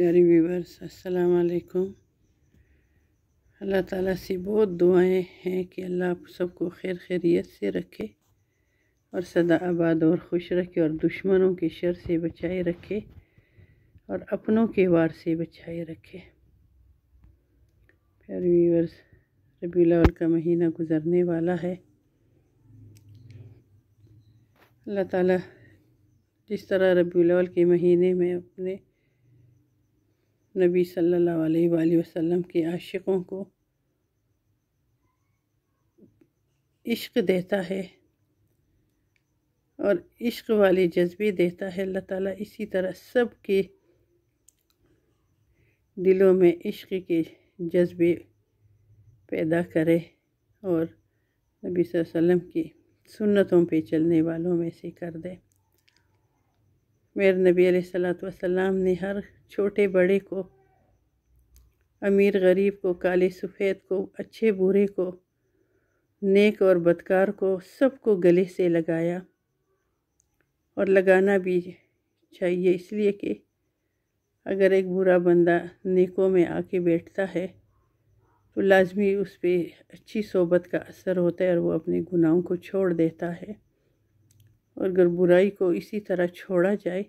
प्यारे व्यूवर्स अस्सलाम वालेकुम अल्लाह ताला से बहुत दुआएं हैं कि अल्लाह आप सबको खैर खैरियत से रखे और सदा आबाद और खुश रखे और दुश्मनों के शर से बचाए रखे और अपनों के वार से बचाए रखे प्यारे व्यूवर्स रबीलावल का महीना गुज़रने वाला है अल्लाह ताला जिस तरह रबीलावल के महीने में अपने नबी सल्लल्लाहु अलैहि वसल्लम के आशिकों को इश्क देता है और इश्क वाले जज्बे देता है अल्लाह ताला इसी तरह सब के दिलों में इश्क के जज्बे पैदा करे और नबी वसल्लम की सुन्नतों पे चलने वालों में से कर दे मेरे नबी सलाम ने हर छोटे बड़े को अमीर गरीब को काले सफ़ेद को अच्छे बुरे को नेक और बदकार को सबको गले से लगाया और लगाना भी चाहिए इसलिए कि अगर एक बुरा बंदा नेकों में आके बैठता है तो लाजमी उस पर अच्छी सोबत का असर होता है और वो अपने गुनाहों को छोड़ देता है और अगर बुराई को इसी तरह छोड़ा जाए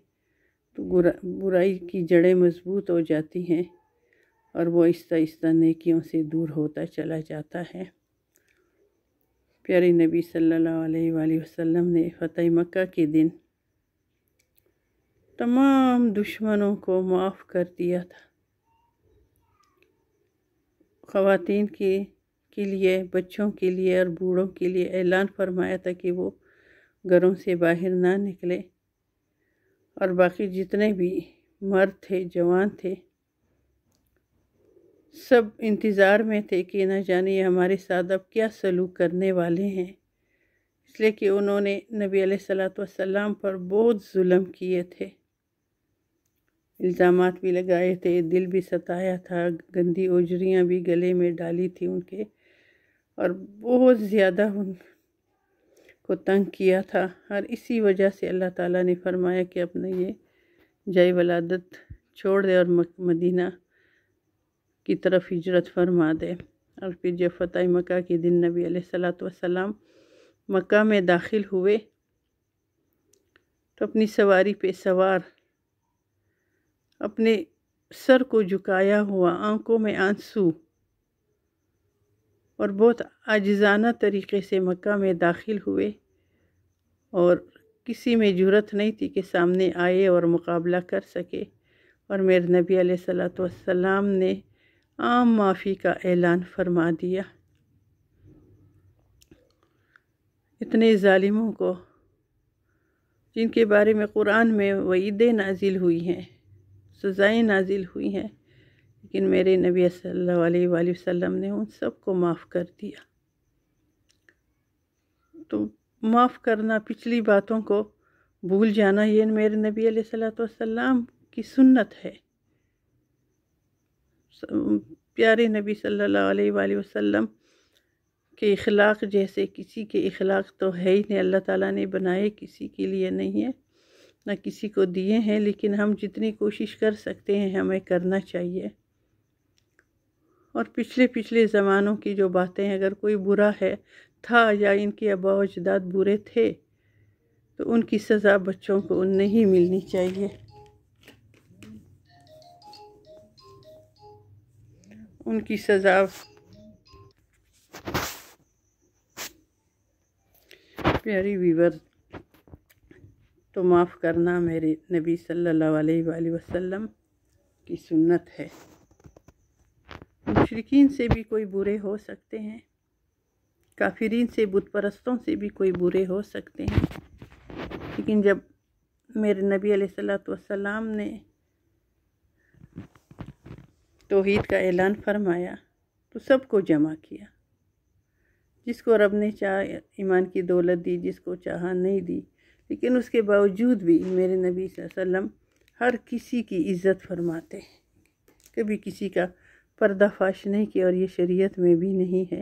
तो बुराई की जड़ें मज़बूत हो जाती हैं और वो आहिस्ता आहिस्ता नेकियों से दूर होता चला जाता है प्यारे नबी सल्लल्लाहु अलैहि वसल्लम ने फ़तेह मक्का के दिन तमाम दुश्मनों को माफ़ कर दिया था ख़वातीन की के लिए बच्चों के लिए और बूढ़ों के लिए ऐलान फरमाया था कि वो घरों से बाहर ना निकले और बाकी जितने भी मर्द थे जवान थे सब इंतज़ार में थे कि न जाने हमारे साथ अब क्या सलूक करने वाले हैं इसलिए कि उन्होंने नबी सलाम पर बहुत जुल्म किए थे इल्ज़ाम भी लगाए थे दिल भी सताया था गंदी ओजरियाँ भी गले में डाली थी उनके और बहुत ज़्यादा उन को तंग किया था और इसी वजह से अल्लाह ताला ने फरमाया कि अपना ये जय वलादत छोड़ दे और मदीना की तरफ हिजरत फरमा दे और फिर जब फ़तह मक्का के दिन नबी सलाम मक्का में दाखिल हुए तो अपनी सवारी पे सवार अपने सर को झुकाया हुआ आंखों में आंसू और बहुत आजाना तरीके से मक्का में दाखिल हुए और किसी में जरूरत नहीं थी कि सामने आए और मुकाबला कर सके और मेरे नबी सलाम ने आम माफ़ी का ऐलान फरमा दिया इतने ालिमों को जिनके बारे में कुरान में वईदें नाजिल हुई हैं सज़ाएँ नाजिल हुई हैं लेकिन मेरे नबी सल्लल्लाहु अलैहि वसल्लम ने उन सबको माफ़ कर दिया तो माफ़ करना पिछली बातों को भूल जाना ये मेरे नबी सलाम की सुन्नत है प्यारे नबी सल्लल्लाहु अलैहि वसल्लम के इखलाक जैसे किसी के इखलाक तो है ही नहीं अल्लाह ताला ने बनाए किसी के लिए नहीं है ना किसी को दिए हैं लेकिन हम जितनी कोशिश कर सकते हैं हमें करना चाहिए और पिछले पिछले ज़मानों की जो बातें अगर कोई बुरा है था या इनके आबा अजदाद बुरे थे तो उनकी सज़ा बच्चों को नहीं मिलनी चाहिए उनकी सज़ा प्यारी वीवर तो माफ़ करना मेरे नबी सल्लल्लाहु अलैहि वसल्लम की सुन्नत है मुशरकिन से भी कोई बुरे हो सकते हैं काफिरीन से बुत परस्तों से भी कोई बुरे हो सकते हैं लेकिन जब मेरे नबी आसलाम ने तोहद का ऐलान फरमाया तो सबको जमा किया जिसको रब ने चाह ईमान की दौलत दी जिसको चाह नहीं दी लेकिन उसके बावजूद भी मेरे नबी वसल्लम हर किसी की इज़्ज़त फरमाते हैं कभी किसी का पर्दाफाश नहीं किया और ये शरीयत में भी नहीं है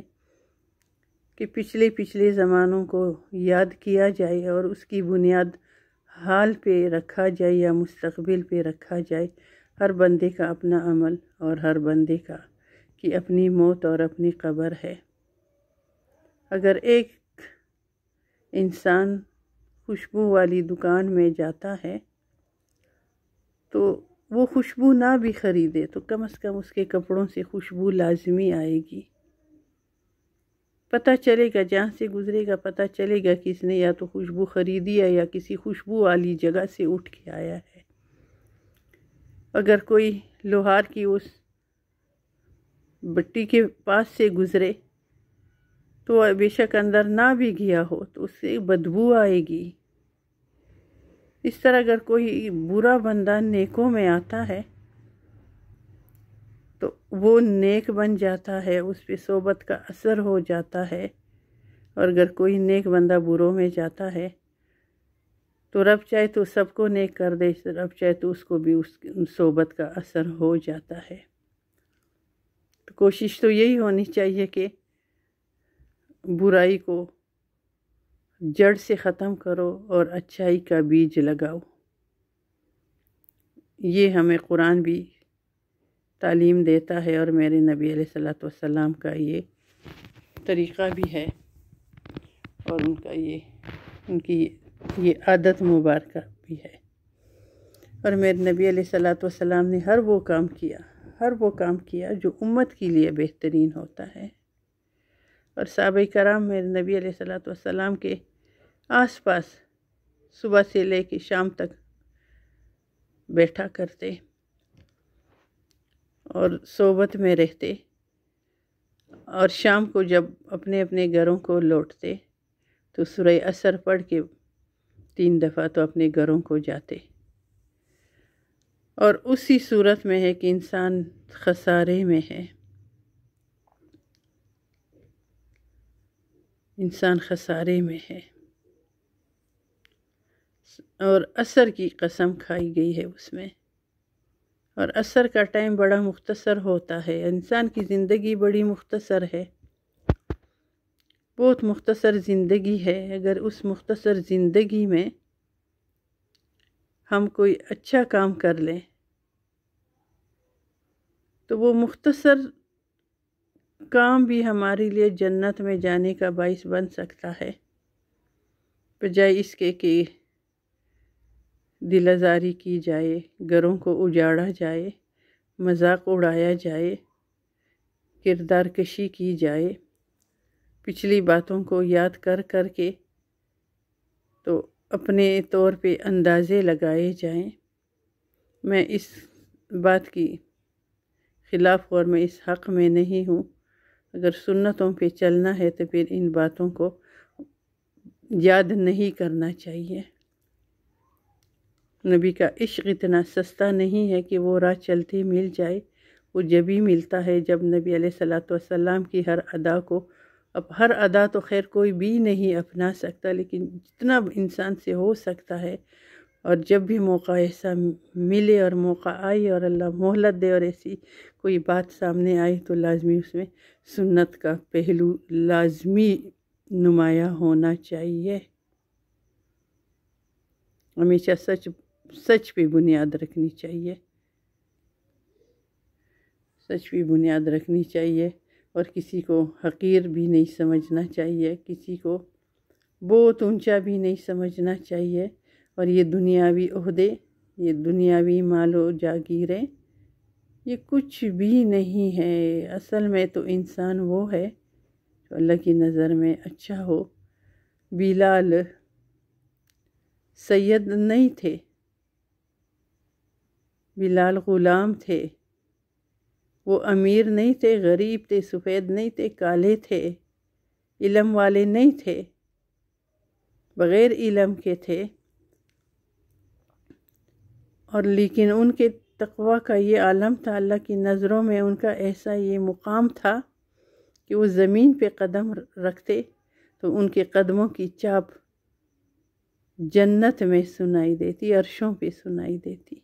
कि पिछले पिछले ज़मानों को याद किया जाए और उसकी बुनियाद हाल पे रखा जाए या मुस्तबिल पे रखा जाए हर बंदे का अपना अमल और हर बंदे का कि अपनी मौत और अपनी कब्र है अगर एक इंसान खुशबू वाली दुकान में जाता है तो वो खुशबू ना भी ख़रीदे तो कम से कम उसके कपड़ों से खुशबू लाजमी आएगी पता चलेगा जहाँ से गुज़रेगा पता चलेगा कि इसने या तो खुशबू ख़रीदी है या किसी खुशबू वाली जगह से उठ के आया है अगर कोई लोहार की उस बट्टी के पास से गुज़रे तो बेशक अंदर ना भी गया हो तो उससे बदबू आएगी इस तरह अगर कोई बुरा बंदा नेकों में आता है तो वो नेक बन जाता है उस पर सोबत का असर हो जाता है और अगर कोई नेक बंदा बुरों में जाता है तो रब चाहे तो सबको नेक कर दे रब चाहे तो उसको भी उस सोबत का असर हो जाता है तो कोशिश तो यही होनी चाहिए कि बुराई को जड़ से ख़त्म करो और अच्छाई का बीज लगाओ ये हमें कुरान भी तालीम देता है और मेरे नबी सलाम का ये तरीक़ा भी है और उनका ये उनकी ये आदत मुबारक भी है और मेरे नबी सलाम ने हर वो काम किया हर वो काम किया जो उम्मत के लिए बेहतरीन होता है और साब कराम मेरे नबी सलाम के आसपास सुबह से ले कर शाम तक बैठा करते और सोबत में रहते और शाम को जब अपने अपने घरों को लौटते तो सुरह असर पढ़ के तीन दफ़ा तो अपने घरों को जाते और उसी सूरत में है कि इंसान खसारे में है इंसान खसारे में है और असर की कसम खाई गई है उसमें और असर का टाइम बड़ा मुख्तसर होता है इंसान की ज़िंदगी बड़ी मुख्तसर है बहुत मुख्तसर ज़िंदगी है अगर उस मुख्तसर ज़िंदगी में हम कोई अच्छा काम कर लें तो वो मुख्तसर काम भी हमारे लिए जन्नत में जाने का बायस बन सकता है बजाय इसके कि दिल आज़ारी की जाए घरों को उजाड़ा जाए मजाक उड़ाया जाए किरदार कशी की जाए पिछली बातों को याद कर कर के तो अपने तौर पे अंदाज़े लगाए जाएं मैं इस बात की ख़िलाफ़ और मैं इस हक़ में नहीं हूँ अगर सुन्नतों पे चलना है तो फिर इन बातों को याद नहीं करना चाहिए नबी का इश्क इतना सस्ता नहीं है कि वो राह चलते मिल जाए वो जब ही मिलता है जब नबी सलाम की हर अदा को अब हर अदा तो खैर कोई भी नहीं अपना सकता लेकिन जितना इंसान से हो सकता है और जब भी मौका ऐसा मिले और मौका आए और अल्लाह मोहलत दे और ऐसी कोई बात सामने आए तो लाजमी उसमें सुन्नत का पहलू लाजमी नुमाया होना चाहिए हमेशा सच सच पे बुनियाद रखनी चाहिए सच पे बुनियाद रखनी चाहिए और किसी को हकीर भी नहीं समझना चाहिए किसी को बहुत ऊंचा भी नहीं समझना चाहिए और ये दुनियावी अहदे ये दुनियावी मालो जागीरें ये कुछ भी नहीं है असल में तो इंसान वो है जो अल्लाह की नज़र में अच्छा हो बिलाल सैयद नहीं थे बिलाल ग़ुलाम थे वो अमीर नहीं थे गरीब थे सफ़ेद नहीं थे काले थे इलम वाले नहीं थे बग़ैर इलम के थे और लेकिन उनके तकवा का ये आलम था अल्लाह की नज़रों में उनका ऐसा ये मुकाम था कि वो ज़मीन पे कदम रखते तो उनके कदमों की चाप जन्नत में सुनाई देती अरशों पे सुनाई देती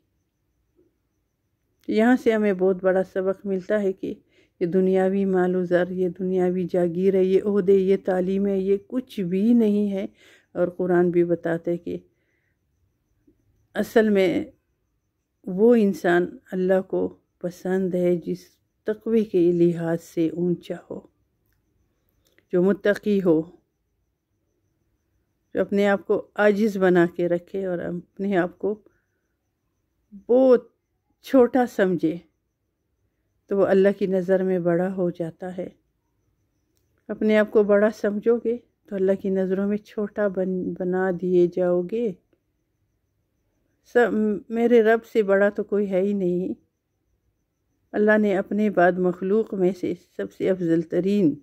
तो यहाँ से हमें बहुत बड़ा सबक मिलता है कि ये दुनियावी जर ये दुनियावी जागीर है ये अहदे ये तालीम है ये कुछ भी नहीं है और कुरान भी बताते हैं कि असल में वो इंसान अल्लाह को पसंद है जिस तकवे के लिहाज से ऊंचा हो जो मुतकी हो जो अपने आप को आजिज़ बना के रखे और अपने आप को बहुत छोटा समझे तो वो अल्लाह की नज़र में बड़ा हो जाता है अपने आप को बड़ा समझोगे तो अल्लाह की नज़रों में छोटा बन बना दिए जाओगे सब मेरे रब से बड़ा तो कोई है ही नहीं अल्लाह ने अपने बाद मखलूक में से सबसे अफजल तरीन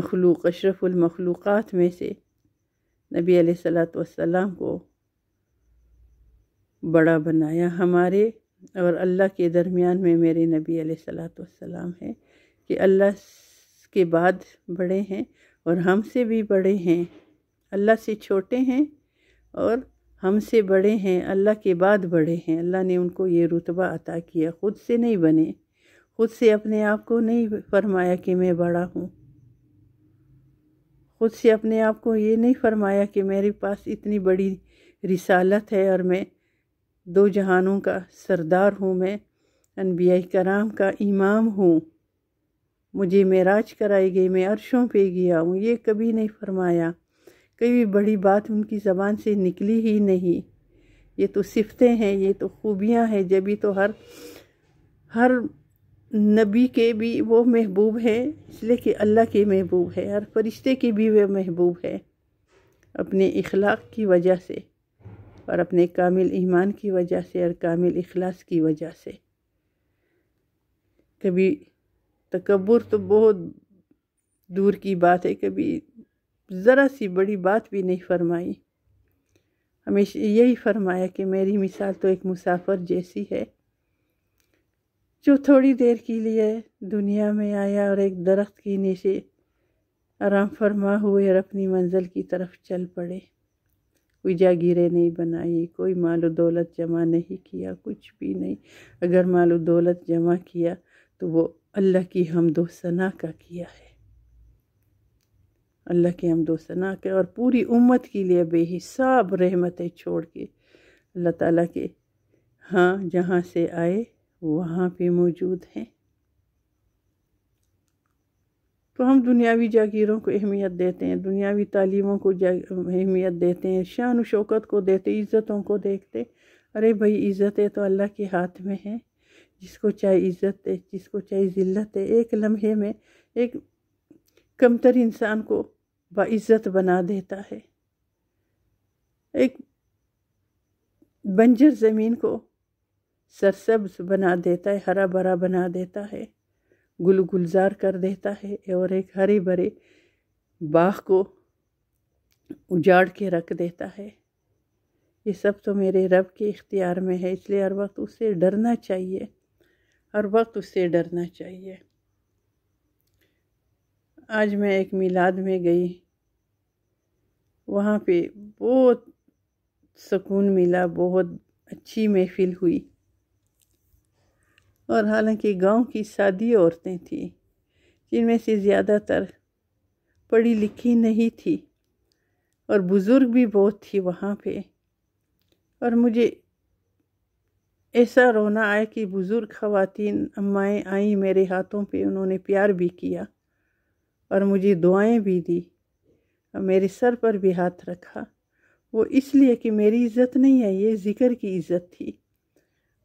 मखलूक अशरफुलमखलूक़ात में से नबी सलात वसलाम को बड़ा बनाया हमारे और अल्लाह के दरमियान में मेरे नबी सलाम है कि अल्लाह के बाद बड़े हैं और हमसे भी बड़े हैं अल्लाह से छोटे हैं और हमसे बड़े हैं अल्लाह के बाद बड़े हैं अल्लाह ने उनको ये रुतबा अता किया ख़ुद से नहीं बने ख़ुद से अपने आप को नहीं फरमाया कि मैं बड़ा हूँ ख़ुद से अपने आप को ये नहीं फरमाया कि मेरे पास इतनी बड़ी रिसालत है और मैं दो जहानों का सरदार हूँ मैं अनबिया कराम का इमाम हूँ मुझे मेराज कराई गई मैं अरशों पे गया हूँ ये कभी नहीं फरमाया कभी बड़ी बात उनकी ज़बान से निकली ही नहीं ये तो सिफतें हैं ये तो खूबियाँ हैं जब तो हर हर नबी के भी वो महबूब हैं इसलिए कि अल्लाह के महबूब है हर फरिश्ते के भी वे महबूब है अपने इखलाक की वजह से और अपने कामिल ईमान की वजह से और कामिल अखलास की वजह से कभी तकबर तो बहुत दूर की बात है कभी ज़रा सी बड़ी बात भी नहीं फरमाई हमेशा यही फरमाया कि मेरी मिसाल तो एक मुसाफर जैसी है जो थोड़ी देर के लिए दुनिया में आया और एक दरख्त के नीचे आराम फरमा हुए और अपनी मंजिल की तरफ चल पड़े कोई जागीरें नहीं बनाई कोई माल दौलत जमा नहीं किया कुछ भी नहीं अगर माल दौलत जमा किया तो वो अल्लाह की हमदोसना सना का किया है अल्लाह के हमदोसना सना के और पूरी उम्मत के लिए बेहिसाब रहमतें छोड़ के अल्लाह ताला के हाँ जहाँ से आए वहाँ पे मौजूद हैं तो हम दुनियावी जागीरों को अहमियत देते हैं दुनियावी तालीमों को अहमियत देते हैं शान शौकत को देते इज़्ज़तों को देखते अरे भाई इज़्ज़तें तो अल्लाह के हाथ में है जिसको चाहे इज़्ज़त है जिसको चाहे ज़िल्लत है एक लम्हे में एक कमतर इंसान को बाज़्ज़त बना देता है एक बंजर ज़मीन को सरसब्ज बना देता है हरा भरा बना देता है गुल गुलजार कर देता है और एक हरे भरे बाग को उजाड़ के रख देता है ये सब तो मेरे रब के इख्तियार में है इसलिए हर वक्त उससे डरना चाहिए हर वक्त उससे डरना चाहिए आज मैं एक मिलाद में गई वहाँ पे बहुत सुकून मिला बहुत अच्छी महफिल हुई और हालांकि गांव की सादी औरतें थीं जिनमें से ज़्यादातर पढ़ी लिखी नहीं थी और बुज़ुर्ग भी बहुत थी वहाँ पे और मुझे ऐसा रोना आया कि बुज़ुर्ग ख़वातीन अम्माएँ आई मेरे हाथों पे उन्होंने प्यार भी किया और मुझे दुआएं भी दी और मेरे सर पर भी हाथ रखा वो इसलिए कि मेरी इज़्ज़त नहीं है ये ज़िक्र की इज़्ज़त थी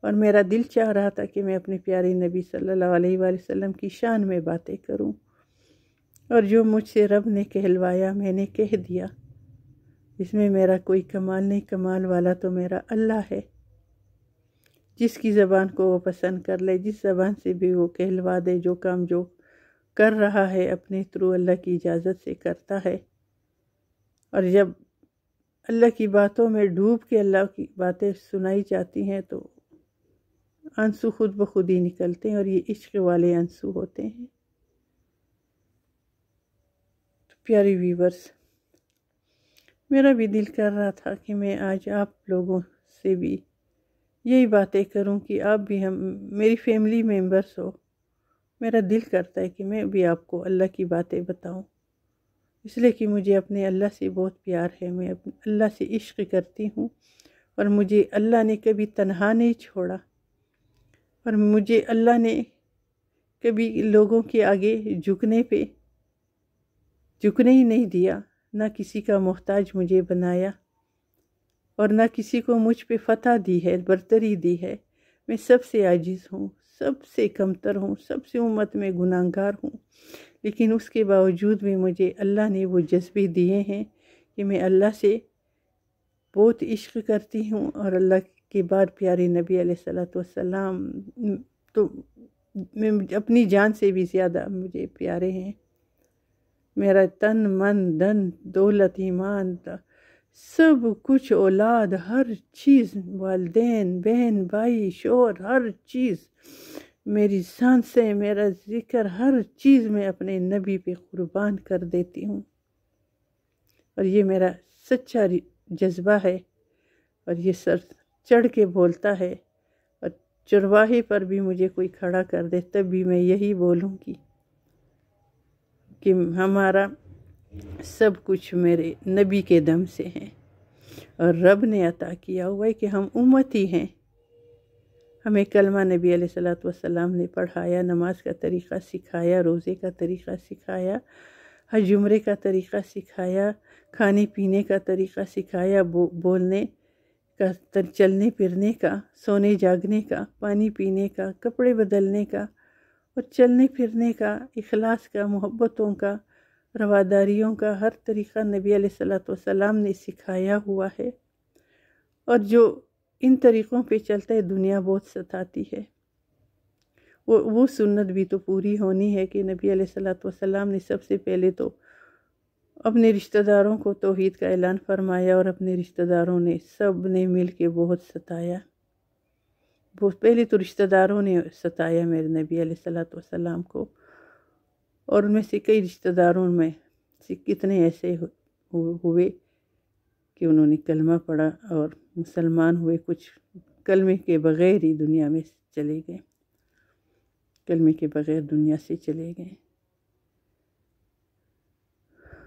और मेरा दिल चाह रहा था कि मैं अपने प्यारे नबी सल्लल्लाहु अलैहि वसल्लम की शान में बातें करूं और जो मुझसे रब ने कहलवाया मैंने कह दिया इसमें मेरा कोई कमाल नहीं कमाल वाला तो मेरा अल्लाह है जिसकी ज़बान को वो पसंद कर ले जिस ज़बान से भी वो कहलवा दे जो काम जो कर रहा है अपने थ्रू अल्लाह की इजाज़त से करता है और जब अल्लाह की बातों में डूब के अल्लाह की बातें सुनाई जाती हैं तो आंसू खुद ब खुद ही निकलते हैं और ये इश्क वाले आंसू होते हैं तो प्यारे व्यूवर्स मेरा भी दिल कर रहा था कि मैं आज आप लोगों से भी यही बातें करूं कि आप भी हम मेरी फैमिली मेम्बर्स हो मेरा दिल करता है कि मैं भी आपको अल्लाह की बातें बताऊं इसलिए कि मुझे अपने अल्लाह से बहुत प्यार है मैं अल्लाह से इश्क करती हूं और मुझे अल्लाह ने कभी तनहा नहीं छोड़ा पर मुझे अल्लाह ने कभी लोगों के आगे झुकने पे झुकने ही नहीं दिया ना किसी का मोहताज मुझे बनाया और ना किसी को मुझ पे फतह दी है बरतरी दी है मैं सबसे आजिज़ हूँ सबसे कमतर हूँ सबसे उम्मत में गुनाहगार हूँ लेकिन उसके बावजूद भी मुझे अल्लाह ने वो जज्बे दिए हैं कि मैं अल्लाह से बहुत इश्क करती हूँ और अल्लाह के बाद प्यारे नबी सलाम तो मैं अपनी जान से भी ज़्यादा मुझे प्यारे हैं मेरा तन मन धन दौलत ईमान सब कुछ औलाद हर चीज़ वालदेन बहन भाई शोर हर चीज़ मेरी सांसें मेरा ज़िक्र हर चीज़ मैं अपने नबी पे क़ुरबान कर देती हूँ और ये मेरा सच्चा जज्बा है और ये सर चढ़ के बोलता है और चुरवाहे पर भी मुझे कोई खड़ा कर दे तब भी मैं यही बोलूँगी कि हमारा सब कुछ मेरे नबी के दम से है और रब ने अता किया हुआ है कि हम उम्मत ही हैं हमें कलमा नबी सलात वसलाम ने पढ़ाया नमाज का तरीक़ा सिखाया रोज़े का तरीक़ा सिखाया हज का तरीक़ा सिखाया खाने पीने का तरीक़ा सिखाया बो, बोलने का चलने फिरने का सोने जागने का पानी पीने का कपड़े बदलने का और चलने फिरने का इखलास का मोहब्बतों का रवादारियों का हर तरीक़ा नबी सलाम ने सिखाया हुआ है और जो इन तरीक़ों पे चलता है दुनिया बहुत सताती है वो वो सुन्नत भी तो पूरी होनी है कि नबी सलाम ने सबसे पहले तो अपने रिश्तेदारों को तोहद का ऐलान फरमाया और अपने रिश्तेदारों ने सब ने मिल के बहुत सताया बहुत पहले तो रिश्तेदारों ने सताया मेरे नबी आलाम को और उनमें से कई रिश्तेदारों में से कितने ऐसे हुए कि उन्होंने कलमा पढ़ा और मुसलमान हुए कुछ कलमे के बग़ैर ही दुनिया में चले गए कलमे के बग़ैर दुनिया से चले गए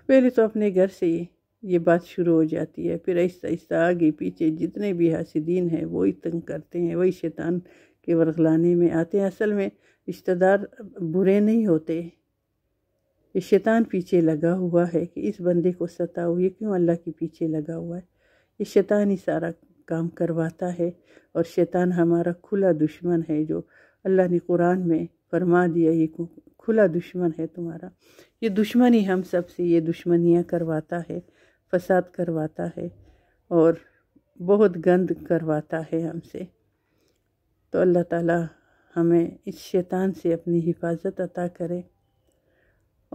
पहले तो अपने घर से ही ये बात शुरू हो जाती है फिर आहिस्ता आहिस्ता आगे पीछे जितने भी हासिदीन हैं वही तंग करते हैं वही शैतान के वर्गलाने में आते हैं असल में रिश्तेदार बुरे नहीं होते ये शैतान पीछे लगा हुआ है कि इस बंदे को सताओ ये क्यों अल्लाह के पीछे लगा हुआ है ये शैतान ही सारा काम करवाता है और शैतान हमारा खुला दुश्मन है जो अल्लाह ने कुरान में फरमा दिया ये खुला दुश्मन है तुम्हारा ये दुश्मनी हम सब से ये दुश्मनियाँ करवाता है फसाद करवाता है और बहुत गंद करवाता है हमसे तो अल्लाह ताला हमें इस शैतान से अपनी हिफाजत अता करे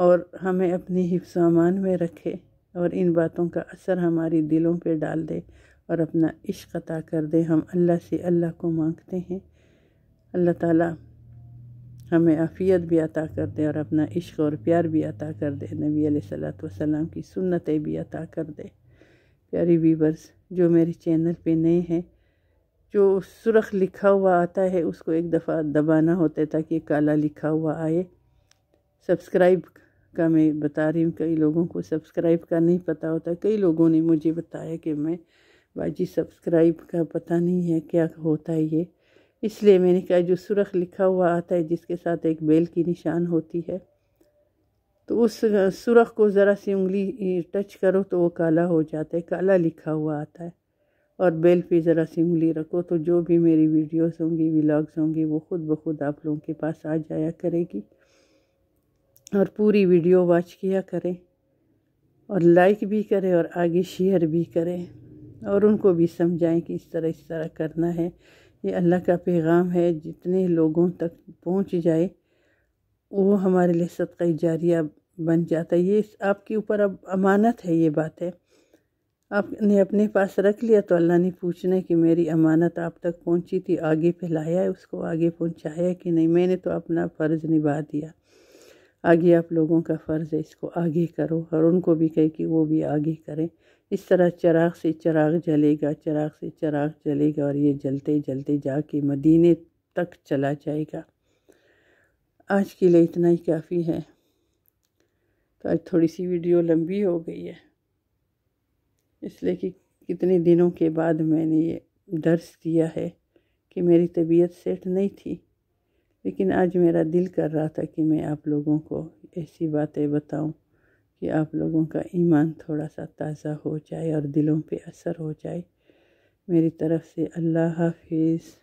और हमें अपनी हिफ्सामान में रखे और इन बातों का असर हमारी दिलों पे डाल दे और अपना इश्क अता कर दे हम अल्लाह से अल्लाह को मांगते हैं अल्लाह ताला हमें अफ़ियत भी अता कर दे और अपना इश्क और प्यार भी अता कर दे नबी सलाम की सुन्नतें भी अता कर दे प्यारी वीवर्स जो मेरे चैनल पे नए हैं जो सुरख लिखा हुआ आता है उसको एक दफ़ा दबाना होता है ताकि काला लिखा हुआ आए सब्सक्राइब का मैं बता रही हूँ कई लोगों को सब्सक्राइब का नहीं पता होता कई लोगों ने मुझे बताया कि मैं भाजी सब्सक्राइब का पता नहीं है क्या होता है ये इसलिए मैंने कहा जो सुरख लिखा हुआ आता है जिसके साथ एक बेल की निशान होती है तो उस सुरख को ज़रा सी उंगली टच करो तो वो काला हो जाता है काला लिखा हुआ आता है और बेल पे ज़रा सी उंगली रखो तो जो भी मेरी वीडियोस होंगी व्लाग्स होंगी वो ख़ुद ब खुद आप लोगों के पास आ जाया करेगी और पूरी वीडियो वॉच किया करें और लाइक भी करें और आगे शेयर भी करें और उनको भी समझाएं कि इस तरह इस तरह करना है ये अल्लाह का पैगाम है जितने लोगों तक पहुंच जाए वो हमारे लिए सदका जारिया बन जाता है ये आपके ऊपर अब अमानत है ये बात है आपने अपने पास रख लिया तो अल्लाह ने पूछना कि मेरी अमानत आप तक पहुंची थी आगे फैलाया है उसको आगे पहुंचाया कि नहीं मैंने तो अपना फ़र्ज़ निभा दिया आगे आप लोगों का फ़र्ज़ है इसको आगे करो और उनको भी कहे कि वो भी आगे करें इस तरह चराग से चराग जलेगा चराग से चराग जलेगा और ये जलते जलते जाके मदीने तक चला जाएगा आज के लिए इतना ही काफ़ी है तो आज थोड़ी सी वीडियो लंबी हो गई है इसलिए कि कितने दिनों के बाद मैंने ये दर्ज दिया है कि मेरी तबीयत सेट नहीं थी लेकिन आज मेरा दिल कर रहा था कि मैं आप लोगों को ऐसी बातें बताऊं कि आप लोगों का ईमान थोड़ा सा ताज़ा हो जाए और दिलों पे असर हो जाए मेरी तरफ़ से अल्लाह हाफिज़